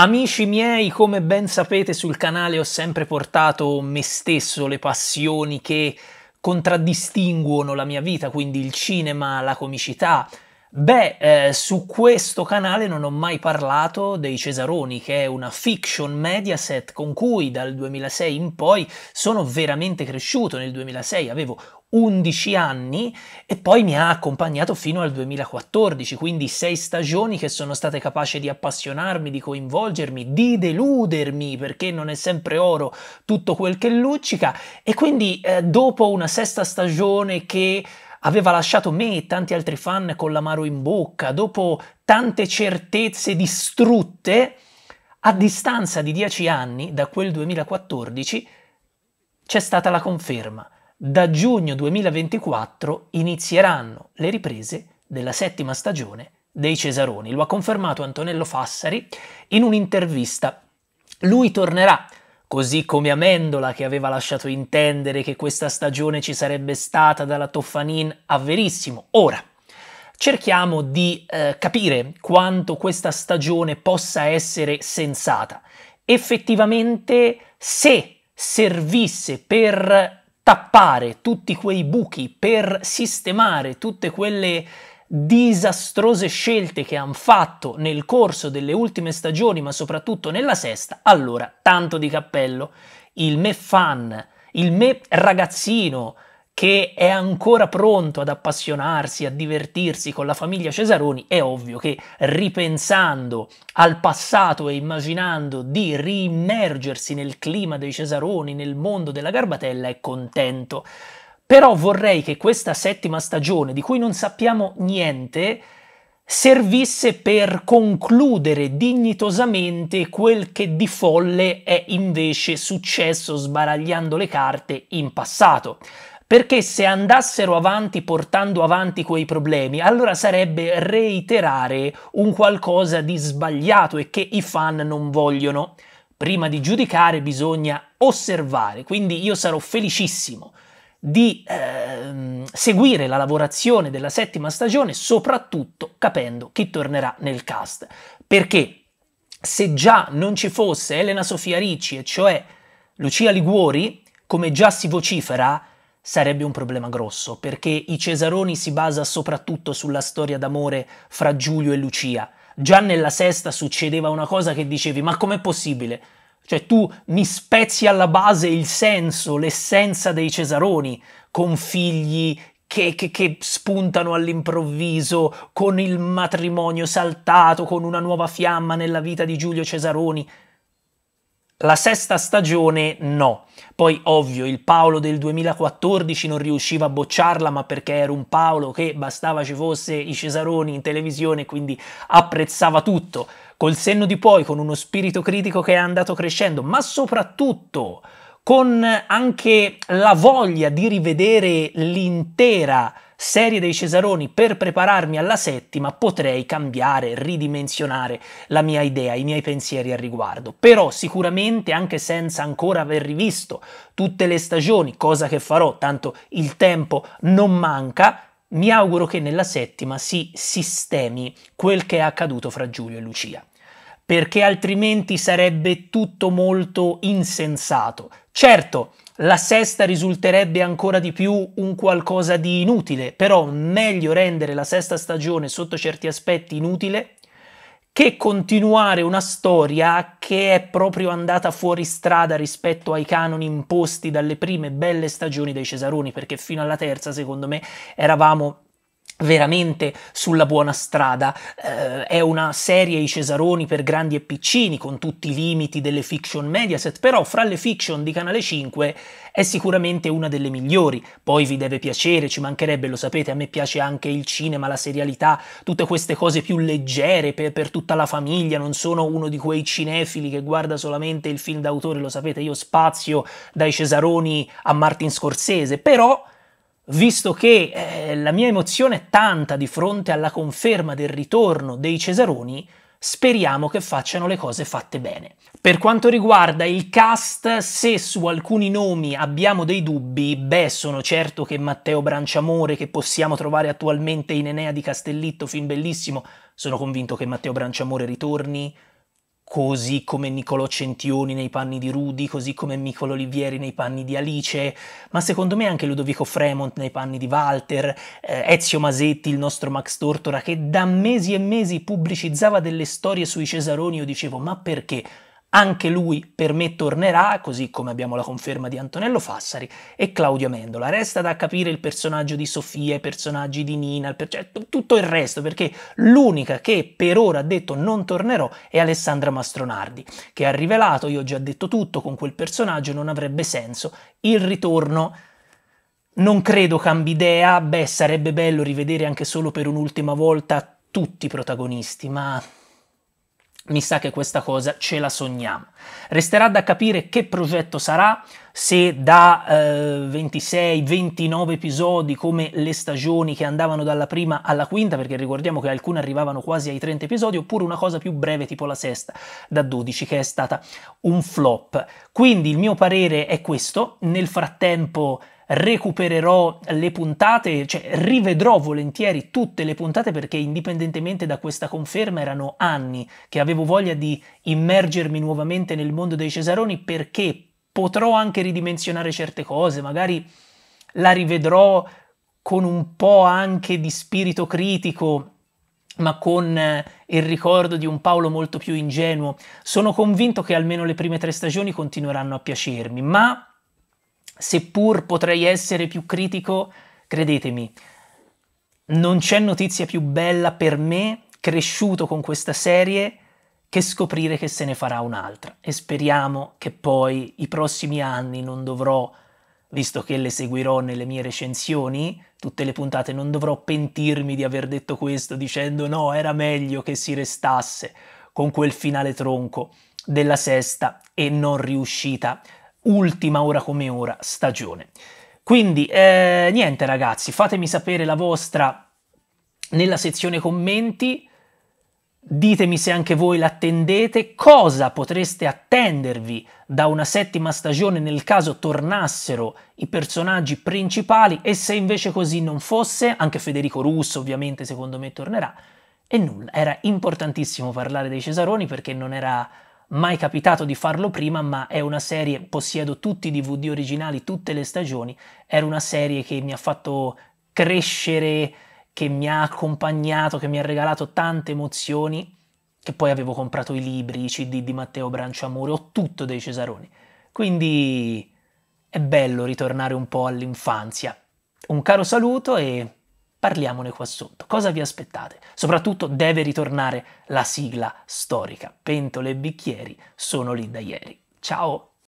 Amici miei, come ben sapete sul canale ho sempre portato me stesso le passioni che contraddistinguono la mia vita, quindi il cinema, la comicità, Beh, eh, su questo canale non ho mai parlato dei Cesaroni, che è una fiction mediaset con cui dal 2006 in poi sono veramente cresciuto. Nel 2006 avevo 11 anni e poi mi ha accompagnato fino al 2014, quindi sei stagioni che sono state capaci di appassionarmi, di coinvolgermi, di deludermi, perché non è sempre oro tutto quel che luccica. E quindi eh, dopo una sesta stagione che aveva lasciato me e tanti altri fan con l'amaro in bocca, dopo tante certezze distrutte, a distanza di dieci anni, da quel 2014, c'è stata la conferma. Da giugno 2024 inizieranno le riprese della settima stagione dei Cesaroni. Lo ha confermato Antonello Fassari in un'intervista. Lui tornerà così come Amendola che aveva lasciato intendere che questa stagione ci sarebbe stata dalla Toffanin a verissimo. Ora, cerchiamo di eh, capire quanto questa stagione possa essere sensata. Effettivamente, se servisse per tappare tutti quei buchi, per sistemare tutte quelle disastrose scelte che hanno fatto nel corso delle ultime stagioni, ma soprattutto nella sesta, allora tanto di cappello. Il me fan, il me ragazzino che è ancora pronto ad appassionarsi, a divertirsi con la famiglia Cesaroni, è ovvio che ripensando al passato e immaginando di rimergersi nel clima dei Cesaroni, nel mondo della Garbatella, è contento. Però vorrei che questa settima stagione, di cui non sappiamo niente, servisse per concludere dignitosamente quel che di folle è invece successo sbaragliando le carte in passato perché se andassero avanti portando avanti quei problemi, allora sarebbe reiterare un qualcosa di sbagliato e che i fan non vogliono. Prima di giudicare bisogna osservare, quindi io sarò felicissimo di ehm, seguire la lavorazione della settima stagione, soprattutto capendo chi tornerà nel cast. Perché se già non ci fosse Elena Sofia Ricci, e cioè Lucia Liguori, come già si vocifera, sarebbe un problema grosso, perché i Cesaroni si basa soprattutto sulla storia d'amore fra Giulio e Lucia. Già nella sesta succedeva una cosa che dicevi, ma com'è possibile? Cioè tu mi spezzi alla base il senso, l'essenza dei Cesaroni, con figli che, che, che, spuntano all'improvviso, con il matrimonio saltato, con una nuova fiamma nella vita di Giulio Cesaroni. La sesta stagione no. Poi ovvio, il Paolo del 2014 non riusciva a bocciarla, ma perché era un Paolo che bastava ci fosse i Cesaroni in televisione, quindi apprezzava tutto col senno di poi, con uno spirito critico che è andato crescendo, ma soprattutto con anche la voglia di rivedere l'intera serie dei Cesaroni per prepararmi alla settima, potrei cambiare, ridimensionare la mia idea, i miei pensieri al riguardo. Però sicuramente anche senza ancora aver rivisto tutte le stagioni, cosa che farò, tanto il tempo non manca, mi auguro che nella settima si sistemi quel che è accaduto fra Giulio e Lucia, perché altrimenti sarebbe tutto molto insensato. Certo, la sesta risulterebbe ancora di più un qualcosa di inutile, però meglio rendere la sesta stagione sotto certi aspetti inutile che continuare una storia che è proprio andata fuori strada rispetto ai canoni imposti dalle prime belle stagioni dei Cesaroni, perché fino alla terza, secondo me, eravamo veramente sulla buona strada. Eh, è una serie I Cesaroni per grandi e piccini, con tutti i limiti delle fiction Mediaset, però fra le fiction di Canale 5 è sicuramente una delle migliori. Poi vi deve piacere, ci mancherebbe, lo sapete, a me piace anche il cinema, la serialità, tutte queste cose più leggere per, per tutta la famiglia, non sono uno di quei cinefili che guarda solamente il film d'autore, lo sapete, io spazio dai Cesaroni a Martin Scorsese, però visto che eh, la mia emozione è tanta di fronte alla conferma del ritorno dei Cesaroni, speriamo che facciano le cose fatte bene. Per quanto riguarda il cast, se su alcuni nomi abbiamo dei dubbi, beh, sono certo che Matteo Branciamore, che possiamo trovare attualmente in Enea di Castellitto, film bellissimo, sono convinto che Matteo Branciamore ritorni così come Niccolò Centioni nei panni di Rudy, così come Niccolò Olivieri nei panni di Alice, ma secondo me anche Ludovico Fremont nei panni di Walter, eh, Ezio Masetti, il nostro Max Tortora, che da mesi e mesi pubblicizzava delle storie sui Cesaroni, io dicevo ma perché? Anche lui per me tornerà, così come abbiamo la conferma di Antonello Fassari e Claudio Mendola. Resta da capire il personaggio di Sofia, i personaggi di Nina, il per... Cioè, tutto il resto, perché l'unica che per ora ha detto non tornerò è Alessandra Mastronardi, che ha rivelato, io ho già detto tutto, con quel personaggio non avrebbe senso il ritorno non credo cambi idea, beh sarebbe bello rivedere anche solo per un'ultima volta tutti i protagonisti, ma mi sa che questa cosa ce la sogniamo. Resterà da capire che progetto sarà, se da eh, 26-29 episodi come le stagioni che andavano dalla prima alla quinta, perché ricordiamo che alcune arrivavano quasi ai 30 episodi, oppure una cosa più breve tipo la sesta da 12 che è stata un flop. Quindi il mio parere è questo, nel frattempo recupererò le puntate, cioè rivedrò volentieri tutte le puntate perché indipendentemente da questa conferma erano anni che avevo voglia di immergermi nuovamente nel mondo dei Cesaroni perché potrò anche ridimensionare certe cose, magari la rivedrò con un po' anche di spirito critico, ma con eh, il ricordo di un Paolo molto più ingenuo. Sono convinto che almeno le prime tre stagioni continueranno a piacermi, ma seppur potrei essere più critico, credetemi, non c'è notizia più bella per me, cresciuto con questa serie, che scoprire che se ne farà un'altra. E speriamo che poi i prossimi anni non dovrò, visto che le seguirò nelle mie recensioni, tutte le puntate, non dovrò pentirmi di aver detto questo dicendo no, era meglio che si restasse con quel finale tronco della sesta e non riuscita ultima ora come ora stagione. Quindi eh, niente ragazzi, fatemi sapere la vostra nella sezione commenti, ditemi se anche voi l'attendete, cosa potreste attendervi da una settima stagione nel caso tornassero i personaggi principali e se invece così non fosse, anche Federico Russo ovviamente secondo me tornerà, e nulla, era importantissimo parlare dei Cesaroni perché non era mai capitato di farlo prima, ma è una serie, possiedo tutti i DVD originali, tutte le stagioni, era una serie che mi ha fatto crescere, che mi ha accompagnato, che mi ha regalato tante emozioni, che poi avevo comprato i libri, i CD di Matteo Branciamore, ho tutto dei Cesaroni. Quindi è bello ritornare un po' all'infanzia. Un caro saluto e parliamone qua sotto. Cosa vi aspettate? Soprattutto deve ritornare la sigla storica. Pentole e bicchieri sono lì da ieri. Ciao!